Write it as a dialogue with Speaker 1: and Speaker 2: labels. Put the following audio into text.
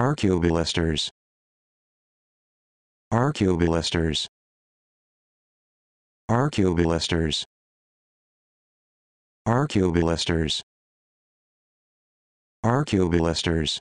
Speaker 1: Arcubilisters. Arcubilisters. Arcubilisters. Arcubilisters. Arcubilisters.